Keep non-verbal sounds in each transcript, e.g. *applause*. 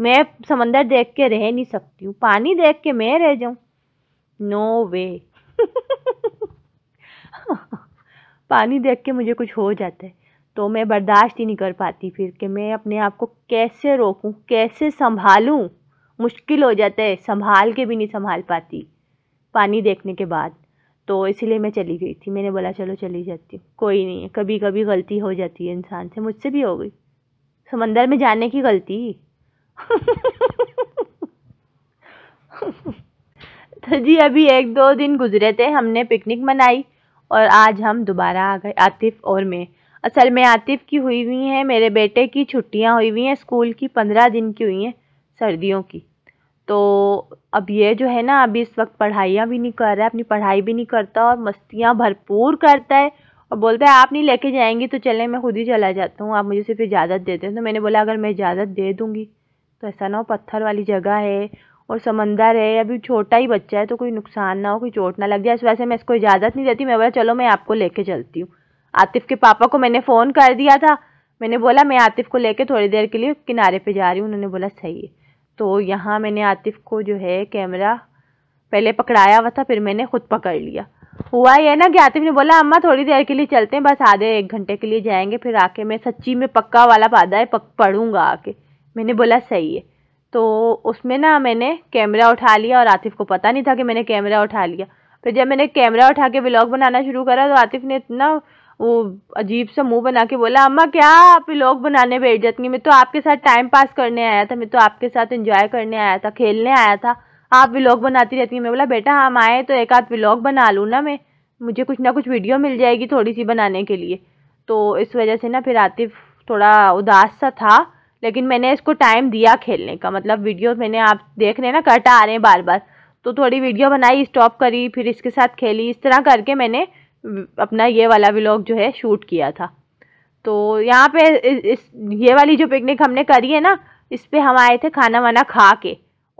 मैं समंदर देख के रह नहीं सकती हूँ पानी देख के मैं रह जाऊँ नो वे *laughs* पानी देख के मुझे कुछ हो जाता है तो मैं बर्दाश्त ही नहीं कर पाती फिर कि मैं अपने आप को कैसे रोकूं कैसे संभालूं मुश्किल हो जाता है संभाल के भी नहीं संभाल पाती पानी देखने के बाद तो इसीलिए मैं चली गई थी मैंने बोला चलो चली जाती हूँ कोई नहीं है कभी कभी गलती हो जाती है इंसान से मुझसे भी हो गई समंदर में जाने की गलती *laughs* तो जी अभी एक दो दिन गुजरे थे हमने पिकनिक मनाई और आज हम दोबारा आ गए आतिफ और मैं असल में आतिफ की हुई हुई हैं मेरे बेटे की छुट्टियां हुई हुई हैं स्कूल की पंद्रह दिन की हुई हैं सर्दियों की तो अब ये जो है ना अभी इस वक्त पढ़ाइयाँ भी नहीं कर रहा है अपनी पढ़ाई भी नहीं करता और मस्तियाँ भरपूर करता है और बोलता है आप नहीं लेके जाएंगी तो चलें मैं खुद ही चला जाता हूँ आप मुझे सिर्फ इजाज़त देते हैं तो मैंने बोला अगर मैं इजाज़त दे दूँगी तो ऐसा ना हो पत्थर वाली जगह है और समंदर है अभी छोटा ही बच्चा है तो कोई नुकसान ना हो कोई चोट ना लग जाए इस वजह से मैं इसको इजाज़त नहीं देती मैं बोला चलो मैं आपको लेके चलती हूँ आतिफ़ के पापा को मैंने फ़ोन कर दिया था मैंने बोला मैं आतिफ़ को लेके थोड़ी देर के लिए किनारे पे जा रही हूँ उन्होंने बोला सही है तो यहाँ मैंने आतिफ़ को जो है कैमरा पहले पकड़ाया हुआ था फिर मैंने ख़ुद पकड़ लिया हुआ यह ना कि आतिफ ने बोला अम्मा थोड़ी देर के लिए चलते हैं बस आधे एक घंटे के लिए जाएंगे फिर आके मैं सच्ची में पक्का वाला पादा है पक पढ़ूँगा आके मैंने बोला सही है तो उसमें ना मैंने कैमरा उठा लिया और आतिफ़ को पता नहीं था कि मैंने कैमरा उठा लिया फिर जब मैंने कैमरा उठा के ब्लॉग बनाना शुरू करा तो आतिफ़ ने इतना वो अजीब सा मुंह बना के बोला अम्मा क्या आप ब्लॉग बनाने बैठ जाती मैं तो आपके साथ टाइम पास करने आया था मैं तो आपके साथ इंजॉय करने आया था खेलने आया था आप ब्लॉग बनाती रहती हैं मैं बोला बेटा हम आए तो एक आध ब्लॉग बना लूँ ना मैं मुझे कुछ ना कुछ वीडियो मिल जाएगी थोड़ी सी बनाने के लिए तो इस वजह से ना फिर आतिफ़ थोड़ा उदास सा था लेकिन मैंने इसको टाइम दिया खेलने का मतलब वीडियो मैंने आप देख रहे हैं ना कट आ रहे हैं बार बार तो थोड़ी वीडियो बनाई स्टॉप करी फिर इसके साथ खेली इस तरह करके मैंने अपना ये वाला व्लॉग जो है शूट किया था तो यहाँ पे इस ये वाली जो पिकनिक हमने करी है ना इस पर हम आए थे खाना वाना खा के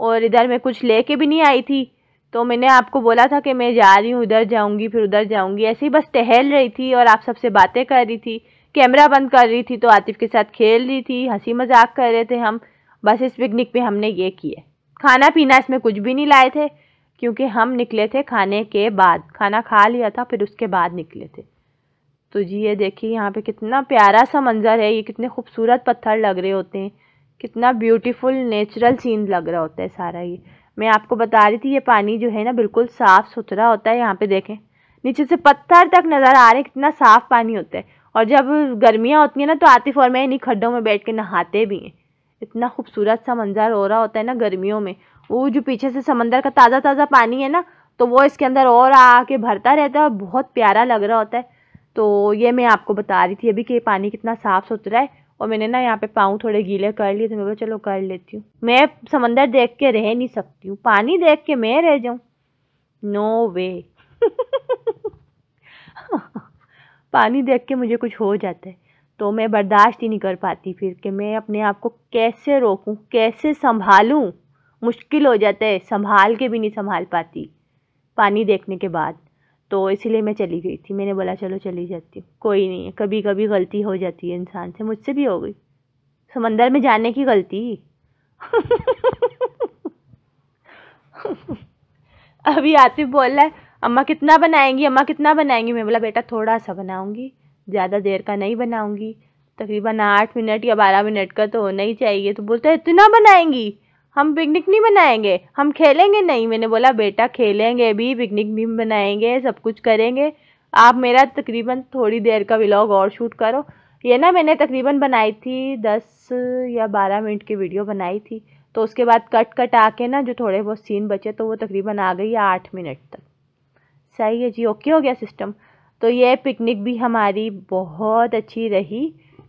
और इधर मैं कुछ ले भी नहीं आई थी तो मैंने आपको बोला था कि मैं जा रही हूँ उधर जाऊँगी फिर उधर जाऊँगी ऐसे ही बस टहल रही थी और आप सबसे बातें कर रही थी कैमरा बंद कर रही थी तो आतिफ के साथ खेल रही थी हंसी मजाक कर रहे थे हम बस इस पिकनिक पे हमने ये किया खाना पीना इसमें कुछ भी नहीं लाए थे क्योंकि हम निकले थे खाने के बाद खाना खा लिया था फिर उसके बाद निकले थे तो जी ये देखिए यहाँ पे कितना प्यारा सा मंज़र है ये कितने खूबसूरत पत्थर लग रहे होते हैं कितना ब्यूटीफुल नेचुरल सीन लग रहा होता है सारा ये मैं आपको बता रही थी ये पानी जो है ना बिल्कुल साफ़ सुथरा होता है यहाँ पे देखें नीचे से पत्थर तक नज़र आ रहे हैं कितना साफ़ पानी होता है और जब गर्मियाँ होती हैं ना तो आतिफ और मैं इन्हीं खड्डों में बैठ के नहाते भी हैं इतना खूबसूरत सा मंज़र हो रहा होता है ना गर्मियों में वो जो पीछे से समंदर का ताज़ा ताज़ा पानी है ना तो वो इसके अंदर और आके भरता रहता है और बहुत प्यारा लग रहा होता है तो ये मैं आपको बता रही थी अभी कि पानी कितना साफ़ सुथरा है और मैंने ना यहाँ पे पाँव थोड़े गीले कर लिए तो मैं बोला चलो कर लेती हूँ मैं समंदर देख के रह नहीं सकती हूँ पानी देख के मैं रह जाऊँ नो वे *laughs* पानी देख के मुझे कुछ हो जाता है तो मैं बर्दाश्त ही नहीं कर पाती फिर कि मैं अपने आप को कैसे रोकूं कैसे संभालूं मुश्किल हो जाता है संभाल के भी नहीं संभाल पाती पानी देखने के बाद तो इसीलिए मैं चली गई थी मैंने बोला चलो चली जाती हूँ कोई नहीं है कभी कभी गलती हो जाती है इंसान से मुझसे भी हो गई समंदर में जाने की गलती *laughs* अभी आतिफ बोल रहा है अम्मा कितना बनाएंगी अम्मा कितना बनाएंगी मैं बोला बेटा थोड़ा सा बनाऊँगी ज़्यादा देर का नहीं बनाऊँगी तकरीबन आठ मिनट या बारह मिनट का तो होना ही चाहिए तो बोलते इतना बनाएंगी हम पिकनिक नहीं बनाएंगे हम खेलेंगे नहीं मैंने बोला बेटा खेलेंगे भी पिकनिक भी बनाएंगे सब कुछ करेंगे आप मेरा तकरीबन थोड़ी देर का व्लॉग और शूट करो ये ना मैंने तकरीबन बनाई थी दस या बारह मिनट की वीडियो बनाई थी तो उसके बाद कट कट आके ना जो थोड़े बहुत सीन बचे तो वो तकरीबन आ गई आठ मिनट तक सही है जी ओके हो गया सिस्टम तो ये पिकनिक भी हमारी बहुत अच्छी रही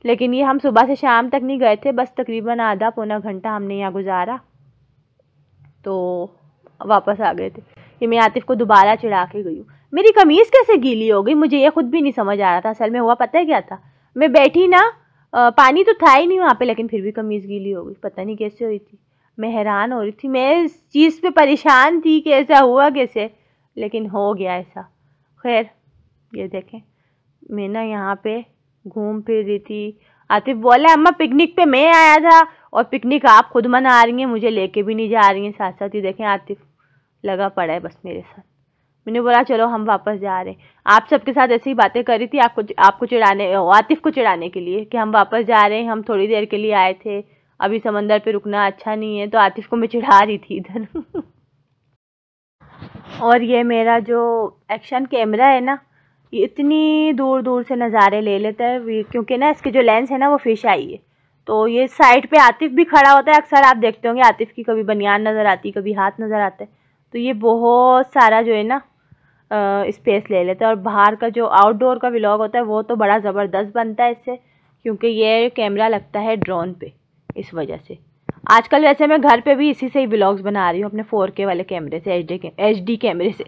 लेकिन ये हम सुबह से शाम तक नहीं गए थे बस तकरीबन आधा पौना घंटा हमने यहाँ गुजारा तो वापस आ गए थे कि मैं आतिफ को दोबारा चढ़ा के गई हूँ मेरी कमीज़ कैसे गीली हो गई मुझे ये खुद भी नहीं समझ आ रहा था असल में हुआ पता है क्या था मैं बैठी ना पानी तो था ही नहीं वहाँ पे लेकिन फिर भी कमीज़ गीली हो गई पता नहीं कैसे हुई थी मैं हैरान हो रही थी मैं इस चीज़ पे परेशान थी कि ऐसा हुआ कैसे लेकिन हो गया ऐसा खैर ये देखें मैं ना यहाँ पे घूम फिर रही थी आतिफ बोला अम्मा पिकनिक पे मैं आया था और पिकनिक आप खुद मना रही हैं मुझे लेके भी नहीं जा रही हैं साथ साथ ही देखें आतिफ लगा पड़ा है बस मेरे साथ मैंने बोला चलो हम वापस जा रहे हैं आप सबके साथ ऐसी ही बातें करी थी आपको आपको चिड़ाने आतिफ को चिड़ाने के लिए कि हम वापस जा रहे हैं हम थोड़ी देर के लिए आए थे अभी समंदर पे रुकना अच्छा नहीं है तो आतिफ को मैं चिढ़ा रही थी इधर *laughs* और ये मेरा जो एक्शन कैमरा है ना ये इतनी दूर दूर से नज़ारे ले लेता है क्योंकि ना इसके जो लेंस है ना वो फिश आई है तो ये साइड पे आतिफ भी खड़ा होता है अक्सर आप देखते होंगे आतिफ की कभी बनियान नज़र आती कभी हाथ नज़र आता है तो ये बहुत सारा जो है ना स्पेस ले लेता है और बाहर का जो आउटडोर का व्लॉग होता है वो तो बड़ा ज़बरदस्त बनता है इससे क्योंकि ये कैमरा लगता है ड्रोन पे इस वजह से आजकल वैसे मैं घर पे भी इसी से ही ब्लॉग्स बना रही हूँ अपने फोर के वाले कैमरे से एच डी एच कैमरे से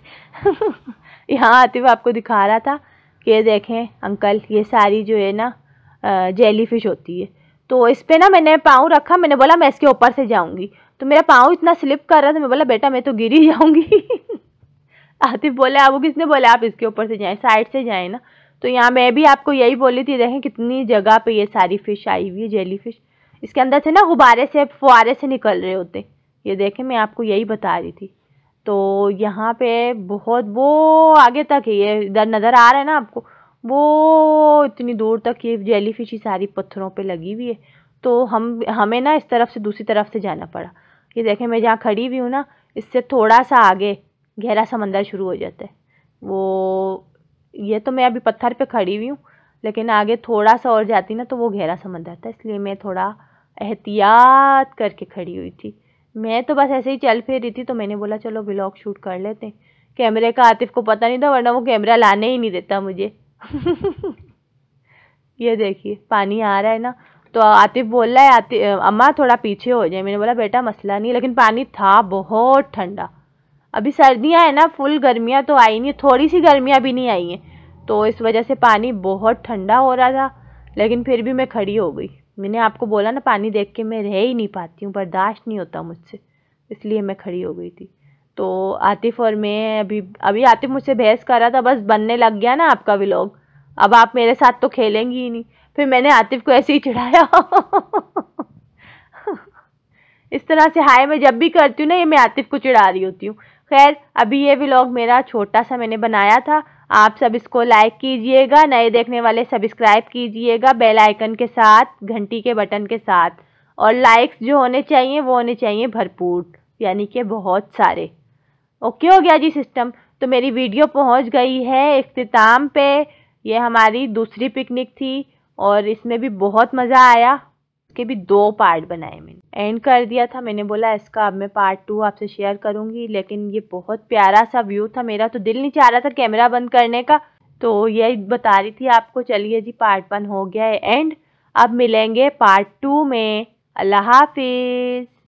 यहाँ आते हुए आपको दिखा रहा था कि ये देखें अंकल ये सारी जो है ना जेली फिश होती है तो इस पर ना मैंने पाँव रखा मैंने बोला मैं इसके ऊपर से जाऊँगी तो मेरा पाँव इतना स्लिप कर रहा था मैं बोला बेटा मैं तो गिर ही जाऊँगी *laughs* आतिफ बोला अब किसने बोला आप इसके ऊपर से जाएँ साइड से जाएँ ना तो यहाँ मैं भी आपको यही बोली थी देखें कितनी जगह पे ये सारी फ़िश आई हुई है जेली फिश इसके अंदर से ना गुब्बारे से फुहारे से निकल रहे होते ये देखें मैं आपको यही बता रही थी तो यहाँ पे बहुत वो आगे तक है ये इधर नज़र आ रहा है ना आपको वो इतनी दूर तक ये जेली फिश ही सारी पत्थरों पे लगी हुई है तो हम हमें ना इस तरफ से दूसरी तरफ से जाना पड़ा ये देखें मैं जहाँ खड़ी हुई हूँ ना इससे थोड़ा सा आगे गहरा समंदर शुरू हो जाता है वो ये तो मैं अभी पत्थर पर खड़ी हुई हूँ लेकिन आगे थोड़ा सा और जाती ना तो वो गहरा समंदर था इसलिए मैं थोड़ा एहतियात करके खड़ी हुई थी मैं तो बस ऐसे ही चल फिर रही थी तो मैंने बोला चलो ब्लॉग शूट कर लेते हैं कैमरे का आतिफ को पता नहीं था वरना वो कैमरा लाने ही नहीं देता मुझे *laughs* ये देखिए पानी आ रहा है ना तो आतिफ बोल रहा है आति अम्मा थोड़ा पीछे हो जाए मैंने बोला बेटा मसला नहीं लेकिन पानी था बहुत ठंडा अभी सर्दियाँ हैं ना फुल गर्मियाँ तो आई नहीं थोड़ी सी गर्मियाँ भी नहीं आई हैं तो इस वजह से पानी बहुत ठंडा हो रहा था लेकिन फिर भी मैं खड़ी हो गई मैंने आपको बोला ना पानी देख के मैं रह ही नहीं पाती हूँ बर्दाश्त नहीं होता मुझसे इसलिए मैं खड़ी हो गई थी तो आतिफ़ और मैं अभी अभी आतिफ़ मुझसे बहस कर रहा था बस बनने लग गया ना आपका व्लॉग अब आप मेरे साथ तो खेलेंगी ही नहीं फिर मैंने आतिफ़ को ऐसे ही चढ़ाया *laughs* इस तरह से हाय मैं जब भी करती हूँ ना ये मैं आतिफ़ को चिढ़ा रही होती हूँ खैर अभी ये व्लॉग मेरा छोटा सा मैंने बनाया था आप सब इसको लाइक कीजिएगा नए देखने वाले सब्सक्राइब कीजिएगा बेल आइकन के साथ घंटी के बटन के साथ और लाइक्स जो होने चाहिए वो होने चाहिए भरपूर यानी कि बहुत सारे ओके हो गया जी सिस्टम तो मेरी वीडियो पहुंच गई है अख्ताम पे ये हमारी दूसरी पिकनिक थी और इसमें भी बहुत मज़ा आया के भी दो पार्ट बनाए मैंने एंड कर दिया था मैंने बोला इसका अब मैं पार्ट टू आपसे शेयर करूंगी लेकिन ये बहुत प्यारा सा व्यू था मेरा तो दिल नहीं चाह रहा था कैमरा बंद करने का तो यही बता रही थी आपको चलिए जी पार्ट वन हो गया है एंड अब मिलेंगे पार्ट टू में अल्लाह हाफिज़